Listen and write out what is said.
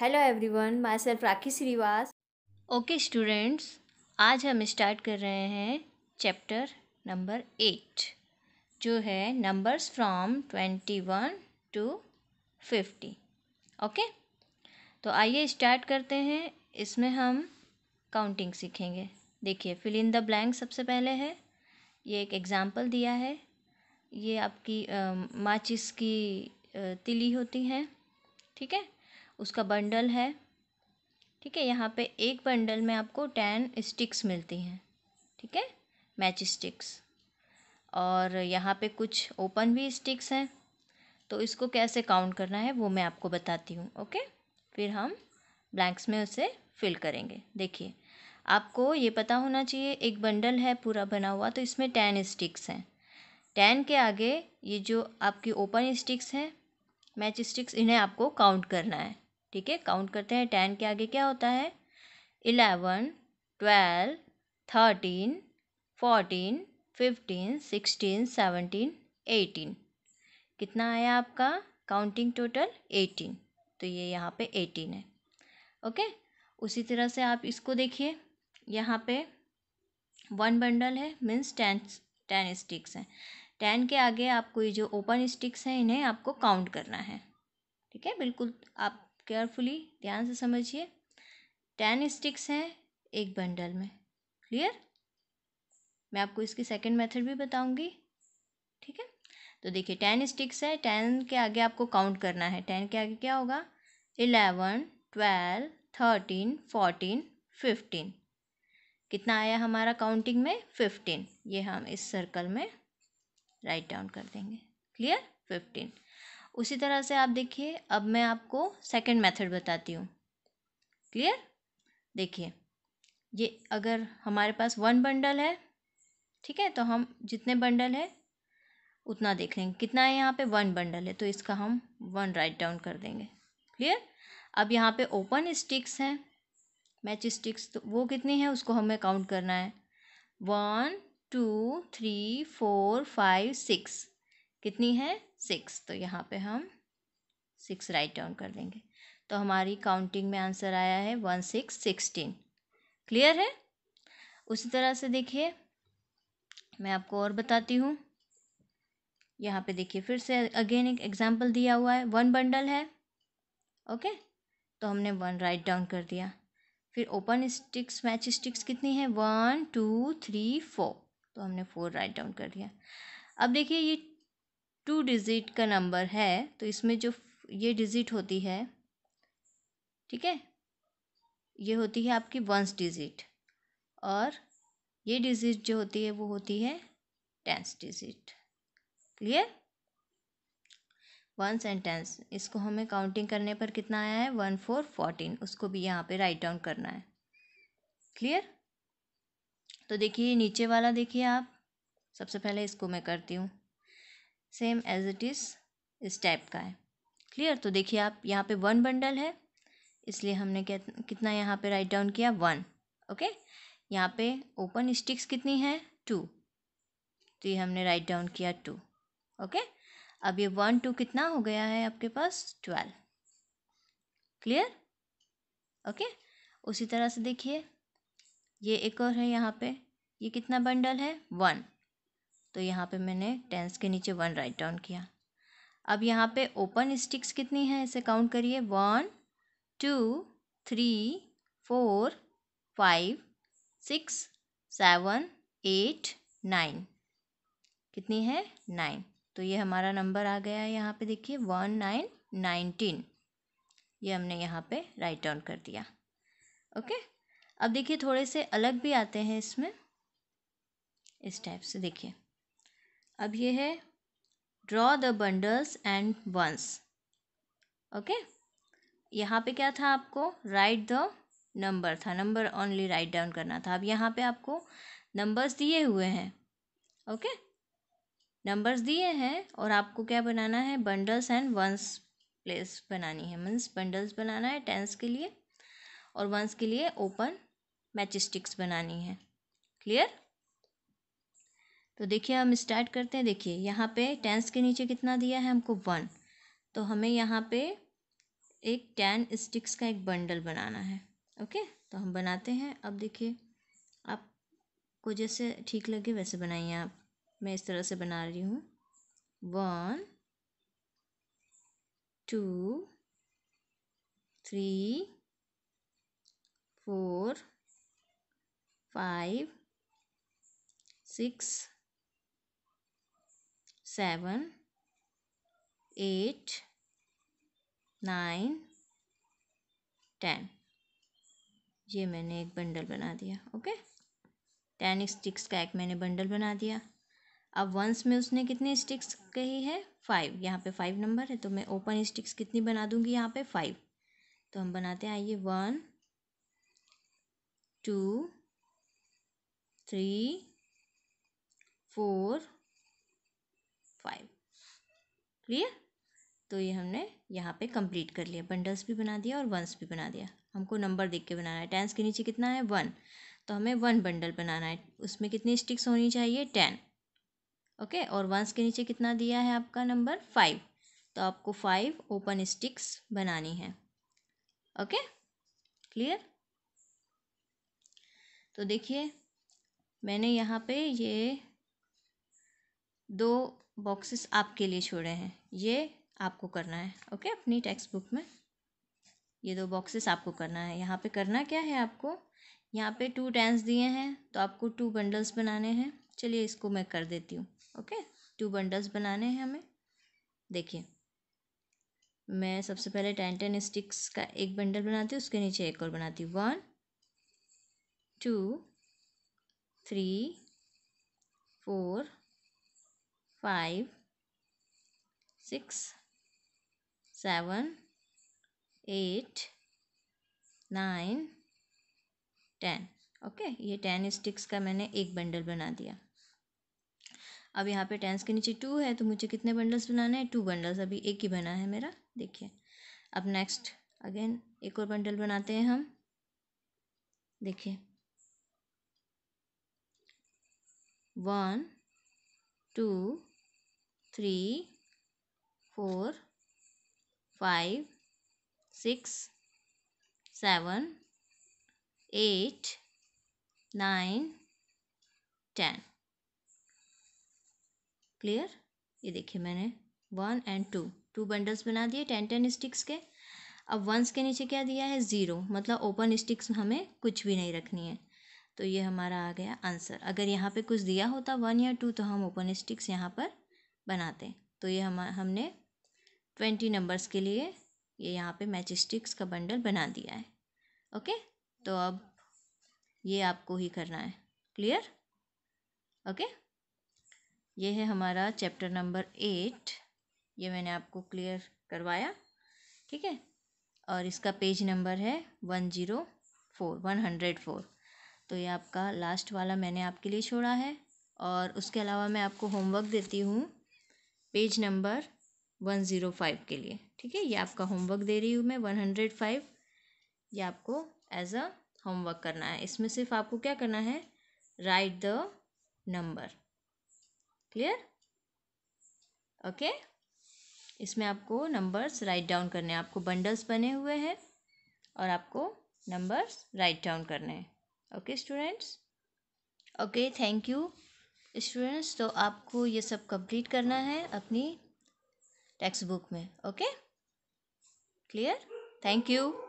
hello everyone myself Rakhi Shrivas okay students आज हम start कर रहे हैं चैप्टर नंबर एट जो है numbers from twenty one to fifty okay तो आइए स्टार्ट करते हैं इसमें हम काउंटिंग सीखेंगे देखिए फिल इन द ब्लैंक सबसे पहले है ये एक एग्ज़ाम्पल दिया है ये आपकी माचिस की तिली होती हैं ठीक है उसका बंडल है ठीक है यहाँ पे एक बंडल में आपको टेन स्टिक्स मिलती हैं ठीक है मैच स्टिक्स और यहाँ पे कुछ ओपन भी स्टिक्स हैं तो इसको कैसे काउंट करना है वो मैं आपको बताती हूँ ओके फिर हम ब्लैंक्स में उसे फिल करेंगे देखिए आपको ये पता होना चाहिए एक बंडल है पूरा बना हुआ तो इसमें टेन स्टिक्स हैं टेन के आगे ये जो आपकी ओपन स्टिक्स हैं मैच स्टिक्स इन्हें आपको काउंट करना है ठीक है काउंट करते हैं टेन के आगे क्या होता है eleven twelve thirteen fourteen fifteen sixteen seventeen eighteen कितना आया आपका काउंटिंग टोटल एटीन तो ये यहाँ पे एटीन है ओके उसी तरह से आप इसको देखिए यहाँ पे वन बंडल है मीन्स टेन टेन स्टिक्स हैं टेन के आगे आपको ये जो ओपन स्टिक्स हैं इन्हें आपको काउंट करना है ठीक है बिल्कुल आप केयरफुली ध्यान से समझिए टेन स्टिक्स हैं एक बंडल में क्लियर मैं आपको इसकी सेकंड मेथड भी बताऊंगी ठीक है तो देखिए टेन स्टिक्स है टेन के आगे आपको काउंट करना है टेन के आगे क्या होगा eleven twelve thirteen fourteen fifteen कितना आया हमारा काउंटिंग में फिफ्टीन ये हम इस सर्कल में राइट डाउन कर देंगे क्लियर फिफ्टीन उसी तरह से आप देखिए अब मैं आपको सेकंड मेथड बताती हूँ क्लियर देखिए ये अगर हमारे पास वन बंडल है ठीक है तो हम जितने बंडल है उतना देख लेंगे कितना है यहाँ पे वन बंडल है तो इसका हम वन राइट डाउन कर देंगे क्लियर अब यहाँ पे ओपन स्टिक्स हैं मैच स्टिक्स तो वो कितनी है उसको हमें काउंट करना है one two three four five six कितनी है सिक्स तो यहाँ पे हम सिक्स राइट डाउन कर देंगे तो हमारी काउंटिंग में आंसर आया है वन सिक्स सिक्सटीन क्लियर है उसी तरह से देखिए मैं आपको और बताती हूँ यहाँ पे देखिए फिर से अगेन एक एग्जांपल दिया हुआ है वन बंडल है ओके तो हमने वन राइट डाउन कर दिया फिर ओपन स्टिक्स मैच स्टिक्स कितनी है वन टू थ्री फोर तो हमने फोर राइट डाउन कर दिया अब देखिए ये टू डिजिट का नंबर है तो इसमें जो ये डिजिट होती है ठीक है ये होती है आपकी वंस डिजिट और ये डिजिट जो होती है वो होती है tens digit clear ones and tens इसको हमें काउंटिंग करने पर कितना आया है वन फोर फोर्टीन उसको भी यहाँ पे राइट डाउन करना है क्लियर तो देखिए नीचे वाला देखिए आप सबसे पहले इसको मैं करती हूँ सेम एज इट इज़ इस टाइप का है क्लियर तो देखिए आप यहाँ पे वन बंडल है इसलिए हमने क्या कितना यहाँ पे राइट डाउन किया वन ओके यहाँ पे ओपन स्टिक्स कितनी है टू तो ये हमने राइट डाउन किया टू ओके अब ये वन टू कितना हो गया है आपके पास ट्वेल्व क्लियर ओके उसी तरह से देखिए ये एक और है यहाँ पे ये कितना बंडल है वन तो यहाँ पे मैंने टेंस के नीचे वन राइट डाउन किया अब यहाँ पे ओपन स्टिक्स कितनी हैं इसे काउंट करिए one two three four five six seven eight nine कितनी है नाइन तो ये हमारा नंबर आ गया है यहाँ पे देखिए वन नाइन नाइनटीन ये हमने यहाँ पे राइट डाउन कर दिया ओके अब देखिए थोड़े से अलग भी आते हैं इसमें इस टाइप से देखिए अब ये है draw the bundles and once okay यहाँ पे क्या था आपको राइट द नंबर था नंबर ओनली राइट डाउन करना था अब यहाँ पे आपको नंबर्स दिए हुए हैं ओके नंबर्स दिए हैं और आपको क्या बनाना है बंडल्स एंड वंस प्लेस बनानी है मीन्स बंडल्स बनाना है टेंस के लिए और वंस के लिए ओपन मैचिस्टिक्स बनानी है क्लियर तो देखिए हम स्टार्ट करते हैं देखिए यहाँ पे टेंस के नीचे कितना दिया है हमको वन तो हमें यहाँ पे एक टेन स्टिक्स का एक बंडल बनाना है ओके तो हम बनाते हैं अब देखिए आपको जैसे ठीक लगे वैसे बनाइए आप मैं इस तरह से बना रही हूँ one two three four five six seven eight nine ten ये मैंने एक बंडल बना दिया ओके टेन स्टिक्स का एक मैंने बंडल बना दिया अब वंस में उसने कितनी स्टिक्स कही है फाइव यहाँ पे फाइव नंबर है तो मैं ओपन स्टिक्स कितनी बना दूँगी यहाँ पे फाइव तो हम बनाते हैं आइए one two three four clear तो ये हमने यहाँ पे कंप्लीट कर लिया बंडल्स भी बना दिया और वंस भी बना दिया हमको नंबर देख के बनाना है टेंस के नीचे कितना है वन तो हमें वन बंडल बनाना है उसमें कितनी स्टिक्स होनी चाहिए टेन ओके और वंस के नीचे कितना दिया है आपका नंबर फाइव तो आपको फाइव ओपन स्टिक्स बनानी है ओके क्लियर तो देखिए मैंने यहाँ पे ये दो बॉक्सेस आपके लिए छोड़े हैं ये आपको करना है ओके अपनी टेक्स्ट बुक में ये दो बॉक्सेस आपको करना है यहाँ पे करना क्या है आपको यहाँ पे टू टेंस दिए हैं तो आपको टू बंडल्स बनाने हैं चलिए इसको मैं कर देती हूँ ओके टू बंडल्स बनाने हैं हमें देखिए मैं सबसे पहले टेन टेन स्टिक्स का एक बंडल बनाती हूँ उसके नीचे एक और बनाती हूँ one two three four five six seven eight nine ten okay ये टेन स्टिक्स का मैंने एक बंडल बना दिया अब यहाँ पे टेंस के नीचे टू है तो मुझे कितने बंडल्स बनाने हैं टू बंडल्स अभी एक ही बना है मेरा देखिए अब नेक्स्ट अगेन एक और बंडल बनाते हैं हम देखिए one two three four five six seven eight nine ten clear ये देखिए मैंने one and two two bundles बना दिए टेन टेन स्टिक्स के अब वंस के नीचे क्या दिया है ज़ीरो मतलब ओपन स्टिक्स हमें कुछ भी नहीं रखनी है तो ये हमारा आ गया आंसर अगर यहाँ पे कुछ दिया होता वन या टू तो हम ओपन स्टिक्स यहाँ पर बनाते हैं तो ये हम हमने ट्वेंटी नंबर्स के लिए ये यहाँ पे मैच स्टिक्स का बंडल बना दिया है ओके तो अब ये आपको ही करना है क्लियर ओके ये है हमारा चैप्टर नंबर एट ये मैंने आपको क्लियर करवाया ठीक है और इसका पेज नंबर है one zero four one hundred four तो ये आपका लास्ट वाला मैंने आपके लिए छोड़ा है और उसके अलावा मैं आपको होमवर्क देती हूँ page number one zero five के लिए ठीक है ये आपका होमवर्क दे रही हूँ मैं वन हंड्रेड फाइव ये आपको एज अ होमवर्क करना है इसमें सिर्फ आपको क्या करना है write the number clear okay इसमें आपको नंबर्स राइट डाउन करने हैं आपको बंडल्स बने हुए हैं और आपको नंबर्स राइट डाउन करने हैं okay students okay thank you students तो आपको ये सब कंप्लीट करना है अपनी टेक्स्ट बुक में ओके क्लियर थैंक यू